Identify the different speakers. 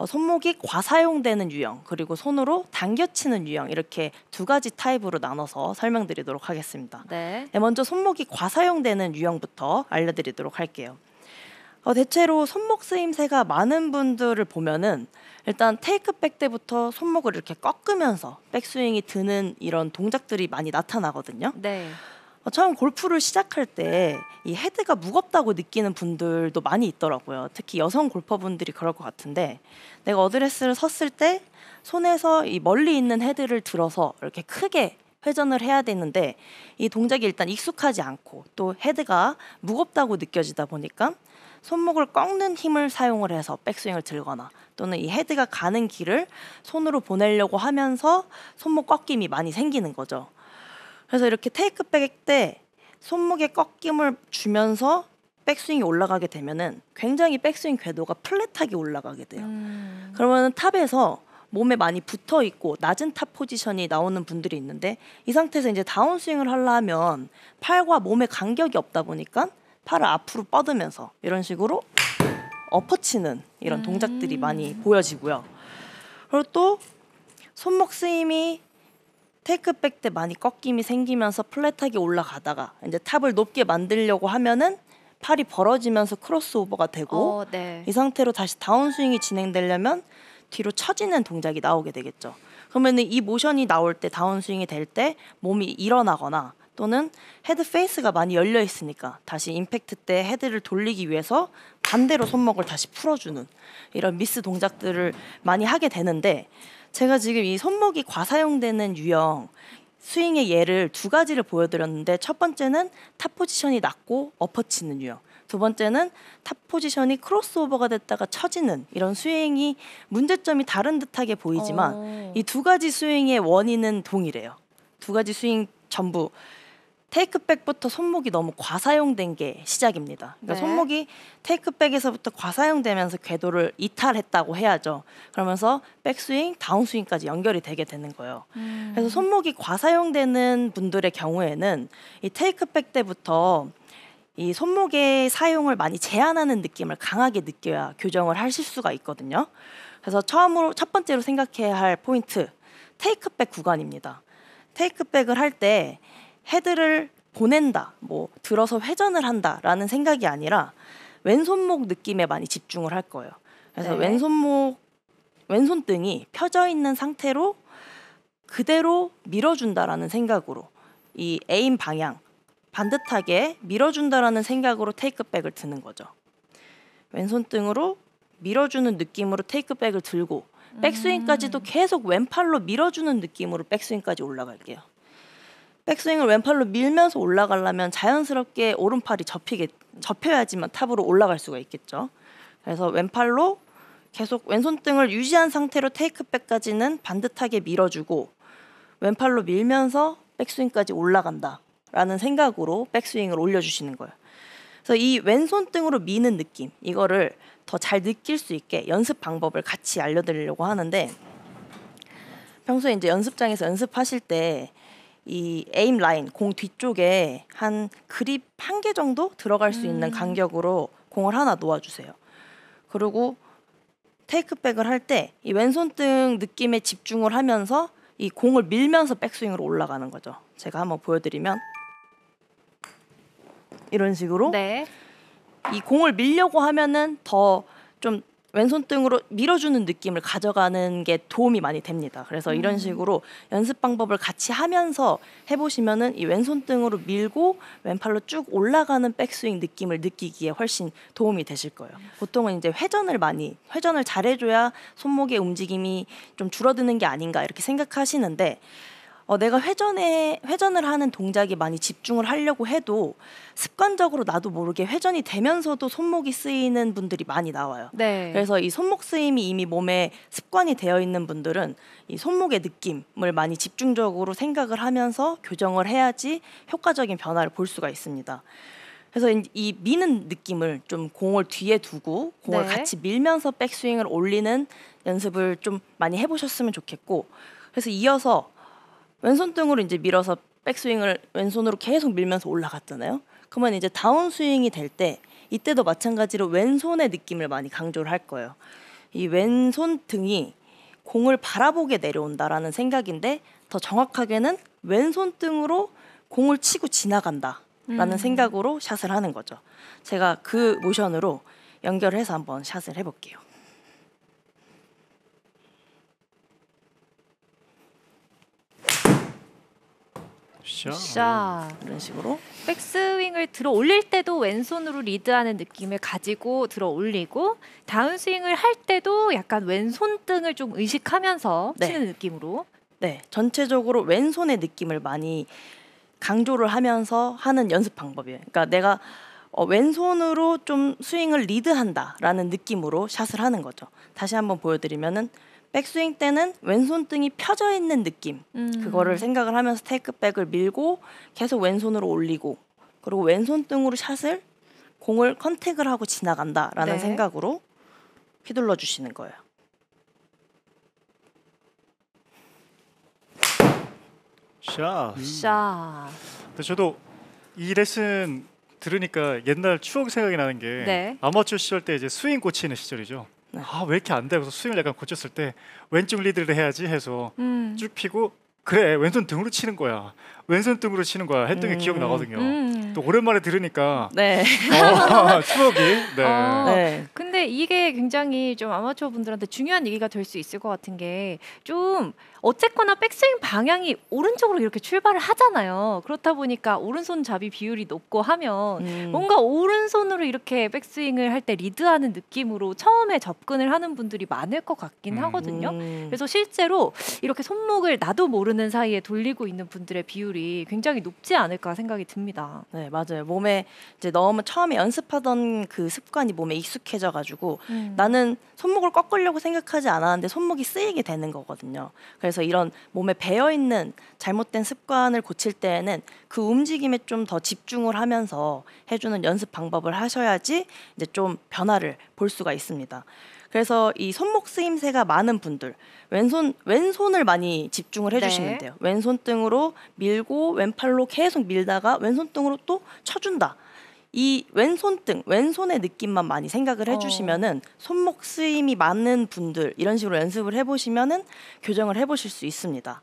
Speaker 1: 어, 손목이 과사용되는 유형 그리고 손으로 당겨치는 유형 이렇게 두 가지 타입으로 나눠서 설명드리도록 하겠습니다. 네. 네, 먼저 손목이 과사용되는 유형부터 알려드리도록 할게요. 어, 대체로 손목 쓰임새가 많은 분들을 보면은 일단 테이크백 때부터 손목을 이렇게 꺾으면서 백스윙이 드는 이런 동작들이 많이 나타나거든요. 네. 처음 골프를 시작할 때 이 헤드가 무겁다고 느끼는 분들도 많이 있더라고요. 특히 여성 골퍼분들이 그럴 것 같은데 내가 어드레스를 섰을 때 손에서 이 멀리 있는 헤드를 들어서 이렇게 크게 회전을 해야 되는데 이 동작이 일단 익숙하지 않고 또 헤드가 무겁다고 느껴지다 보니까 손목을 꺾는 힘을 사용을 해서 백스윙을 들거나 또는 이 헤드가 가는 길을 손으로 보내려고 하면서 손목 꺾임이 많이 생기는 거죠. 그래서 이렇게 테이크백 때 손목에 꺾임을 주면서 백스윙이 올라가게 되면은 굉장히 백스윙 궤도가 플랫하게 올라가게 돼요. 음. 그러면 은 탑에서 몸에 많이 붙어 있고 낮은 탑 포지션이 나오는 분들이 있는데 이 상태에서 이제 다운스윙을 하려면 팔과 몸에 간격이 없다 보니까 팔을 앞으로 뻗으면서 이런 식으로 엎어치는 이런 음. 동작들이 많이 보여지고요. 그리고 또 손목 스윙이 테이크백 때 많이 꺾임이 생기면서 플랫하게 올라가다가 이제 탑을 높게 만들려고 하면은 팔이 벌어지면서 크로스오버가 되고 어, 네. 이 상태로 다시 다운스윙이 진행되려면 뒤로 처지는 동작이 나오게 되겠죠. 그러면은 이 모션이 나올 때 다운스윙이 될 때 몸이 일어나거나 또는 헤드 페이스가 많이 열려 있으니까 다시 임팩트 때 헤드를 돌리기 위해서 반대로 손목을 다시 풀어주는 이런 미스 동작들을 많이 하게 되는데 제가 지금 이 손목이 과사용되는 유형 스윙의 예를 두 가지를 보여드렸는데 첫 번째는 탑 포지션이 낮고 엎어치는 유형 두 번째는 탑 포지션이 크로스오버가 됐다가 처지는 이런 스윙이 문제점이 다른 듯하게 보이지만 어. 이두 가지 스윙의 원인은 동일해요 두 가지 스윙 전부 테이크백부터 손목이 너무 과사용된 게 시작입니다. 그러니까 네. 손목이 테이크백에서부터 과사용되면서 궤도를 이탈했다고 해야죠. 그러면서 백스윙, 다운스윙까지 연결이 되게 되는 거예요. 음. 그래서 손목이 과사용되는 분들의 경우에는 이 테이크백 때부터 이 손목의 사용을 많이 제한하는 느낌을 강하게 느껴야 교정을 하실 수가 있거든요. 그래서 처음으로 첫 번째로 생각해야 할 포인트 테이크백 구간입니다. 테이크백을 할때 헤드를 보낸다, 뭐 들어서 회전을 한다라는 생각이 아니라 왼손목 느낌에 많이 집중을 할 거예요. 그래서 네. 왼손목 왼손등이 펴져 있는 상태로 그대로 밀어준다라는 생각으로 이 에임 방향 반듯하게 밀어준다라는 생각으로 테이크백을 드는 거죠. 왼손등으로 밀어주는 느낌으로 테이크백을 들고 음. 백스윙까지도 계속 왼팔로 밀어주는 느낌으로 백스윙까지 올라갈게요. 백스윙을 왼팔로 밀면서 올라가려면 자연스럽게 오른팔이 접히게 접혀야지만 탑으로 올라갈 수가 있겠죠. 그래서 왼팔로 계속 왼손 등을 유지한 상태로 테이크백까지는 반듯하게 밀어주고 왼팔로 밀면서 백스윙까지 올라간다라는 생각으로 백스윙을 올려주시는 거예요. 그래서 이 왼손 등으로 미는 느낌 이거를 더 잘 느낄 수 있게 연습 방법을 같이 알려드리려고 하는데 평소에 이제 연습장에서 연습하실 때이 에임 라인 공 뒤쪽에 한 그립 한 개 정도 들어갈 수 있는 음. 간격으로 공을 하나 놓아주세요. 그리고 테이크백을 할 때 이 왼손등 느낌에 집중을 하면서 이 공을 밀면서 백스윙으로 올라가는 거죠. 제가 한번 보여드리면 이런 식으로 네. 이 공을 밀려고 하면은 더좀 왼손 등으로 밀어주는 느낌을 가져가는 게 도움이 많이 됩니다. 그래서 이런 음. 식으로 연습 방법을 같이 하면서 해보시면은 이 왼손 등으로 밀고 왼팔로 쭉 올라가는 백스윙 느낌을 느끼기에 훨씬 도움이 되실 거예요. 보통은 이제 회전을 많이 회전을 잘해줘야 손목의 움직임이 좀 줄어드는 게 아닌가 이렇게 생각하시는데 어, 내가 회전에 회전을 하는 동작에 많이 집중을 하려고 해도 습관적으로 나도 모르게 회전이 되면서도 손목이 쓰이는 분들이 많이 나와요. 네. 그래서 이 손목 쓰임이 이미 몸에 습관이 되어 있는 분들은 이 손목의 느낌을 많이 집중적으로 생각을 하면서 교정을 해야지 효과적인 변화를 볼 수가 있습니다. 그래서 이 미는 느낌을 좀 공을 뒤에 두고 공을 네. 같이 밀면서 백스윙을 올리는 연습을 좀 많이 해보셨으면 좋겠고 그래서 이어서 왼손 등으로 이제 밀어서 백스윙을 왼손으로 계속 밀면서 올라갔잖아요. 그러면 이제 다운스윙이 될 때 이때도 마찬가지로 왼손의 느낌을 많이 강조를 할 거예요. 이 왼손 등이 공을 바라보게 내려온다라는 생각인데 더 정확하게는 왼손 등으로 공을 치고 지나간다라는 음. 생각으로 샷을 하는 거죠. 제가 그 모션으로 연결해서 한번 샷을 해볼게요. 샤. 이런 식으로. 백스윙을 들어 올릴 때도 왼손으로 리드하는 느낌을 가지고 들어 올리고 다운스윙을 할 때도 약간 왼손 등을 좀 의식하면서 네. 치는 느낌으로. 네. 전체적으로 왼손의 느낌을 많이 강조를 하면서 하는 연습 방법이에요. 그러니까 내가 어, 왼손으로 좀 스윙을 리드한다라는 느낌으로 샷을 하는 거죠. 다시 한번 보여드리면은 백스윙 때는 왼손 등이 펴져 있는 느낌 음. 그거를 생각을 하면서 테이크백을 밀고 계속 왼손으로 올리고 그리고 왼손 등으로 샷을 공을 컨택을 하고 지나간다라는 네. 생각으로 휘둘러 주시는 거예요. 샤. 음. 근데 저도 이 레슨 들으니까 옛날 추억 생각이 나는 게 네. 아마추어 시절 때 이제 스윙 고치는 시절이죠. 네. 아왜 이렇게 안 돼? 그래서 스윙을 약간 고쳤을 때 왼쪽 리드를 해야지 해서 음. 쭉 피고 그래 왼손 등으로 치는 거야 왼손 등으로 치는 거야 했던 게 음. 기억 나거든요. 음. 또 오랜만에 들으니까 네. 어, 추억이. 네. 어, 네. 근데 이게 굉장히 좀 아마추어 분들한테 중요한 얘기가 될 수 있을 것 같은 게 좀 어쨌거나 백스윙 방향이 오른쪽으로 이렇게 출발을 하잖아요. 그렇다 보니까 오른손 잡이 비율이 높고 하면 음. 뭔가 오른손으로 이렇게 백스윙을 할 때 리드하는 느낌으로 처음에 접근을 하는 분들이 많을 것 같긴 음. 하거든요. 그래서 실제로 이렇게 손목을 나도 모르는 사이에 돌리고 있는 분들의 비율이 굉장히 높지 않을까 생각이 듭니다. 네, 맞아요. 몸에 이제 너무 처음에 연습하던 그 습관이 몸에 익숙해져가지고 가지고 음. 나는 손목을 꺾으려고 생각하지 않았는데 손목이 쓰이게 되는 거거든요. 그래서 이런 몸에 배어 있는 잘못된 습관을 고칠 때에는 그 움직임에 좀 더 집중을 하면서 해주는 연습 방법을 하셔야지 이제 좀 변화를 볼 수가 있습니다. 그래서 이 손목 쓰임새가 많은 분들 왼손 왼손을 많이 집중을 해주시면 네. 돼요. 왼손등으로 밀고 왼팔로 계속 밀다가 왼손등으로 또 쳐준다. 이 왼손 등 왼손의 느낌만 많이 생각을 어. 해주시면은 손목 쓰임이 많은 분들 이런 식으로 연습을 해보시면은 교정을 해보실 수 있습니다.